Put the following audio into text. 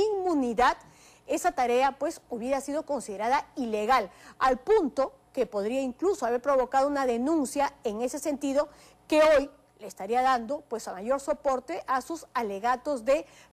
inmunidad, esa tarea pues hubiera sido considerada ilegal, al punto que podría incluso haber provocado una denuncia en ese sentido que hoy le estaría dando pues a mayor soporte a sus alegatos de